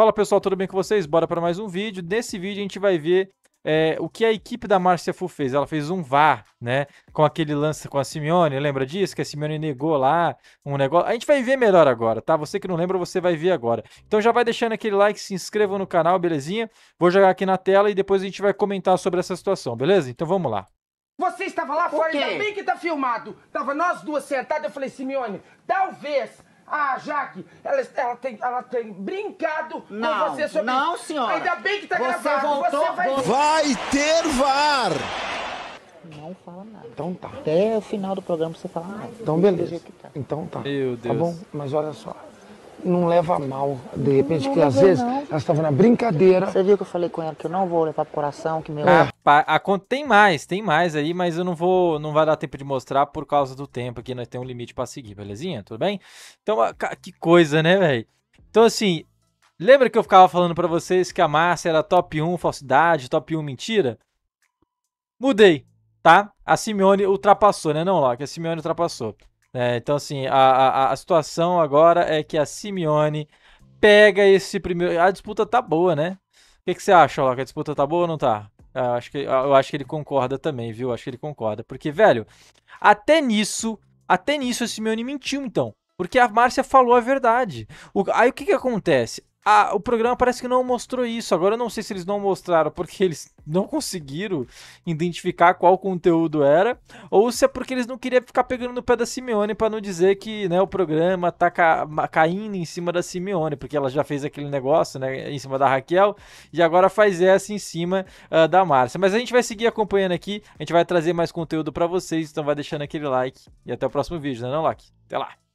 Fala pessoal, tudo bem com vocês? Bora para mais um vídeo. Nesse vídeo a gente vai ver é, o que a equipe da Márcia Fu fez. Ela fez um VAR, né? Com aquele lance com a Simeone, lembra disso? Que a Simeone negou lá um negócio. A gente vai ver melhor agora, tá? Você que não lembra, você vai ver agora. Então já vai deixando aquele like, se inscreva no canal, belezinha? Vou jogar aqui na tela e depois a gente vai comentar sobre essa situação, beleza? Então vamos lá. Você estava lá fora, ainda bem que tá filmado. Tava nós duas sentadas, eu falei, Simeone, talvez ah, Jaque, ela, ela, tem, ela tem brincado não, com você sobre Não, senhora. Ainda bem que tá você gravado. Voltou, você vai... vai ter VAR! Não fala nada. Então tá. Até o final do programa você fala nada. Então beleza. Tá. Então tá. Meu Deus. Tá bom? Mas olha só não leva mal. De repente, não, que às vezes não. elas estavam na brincadeira. Você viu que eu falei com ela que eu não vou levar pro coração, que meu. Ah, a tem mais, tem mais aí, mas eu não vou. Não vai dar tempo de mostrar por causa do tempo, que nós temos um limite para seguir, belezinha? Tudo bem? Então, que coisa, né, velho? Então, assim, lembra que eu ficava falando para vocês que a Márcia era top 1 falsidade, top 1 mentira? Mudei, tá? A Simeone ultrapassou, né, não, Loki? A Simeone ultrapassou. Né? então, assim, a, a, a situação agora é que a Simeone pega esse primeiro. A disputa tá boa, né? O que, que você acha, Loki? A disputa tá boa ou não tá? Eu ah, acho, que, ah, eu acho que ele concorda também, viu? Eu acho que ele concorda. Porque, velho, até nisso, até nisso a Simeone mentiu, então. Porque a Márcia falou a verdade. O, aí o que, que acontece? a, ah, o programa parece que não mostrou isso. Agora eu não sei se eles não mostraram porque eles não conseguiram identificar qual conteúdo era, ou se é porque eles não queriam ficar pegando no pé da Simeone para não dizer que né, o programa tá ca, caindo em cima da Simeone, porque ela já fez aquele negócio né, em cima da Raquel e agora faz essa em cima uh, da Márcia. Mas a gente vai seguir acompanhando aqui, a gente vai trazer mais conteúdo para vocês, então vai deixando aquele like e até o próximo vídeo, né, não, Lac? Até lá!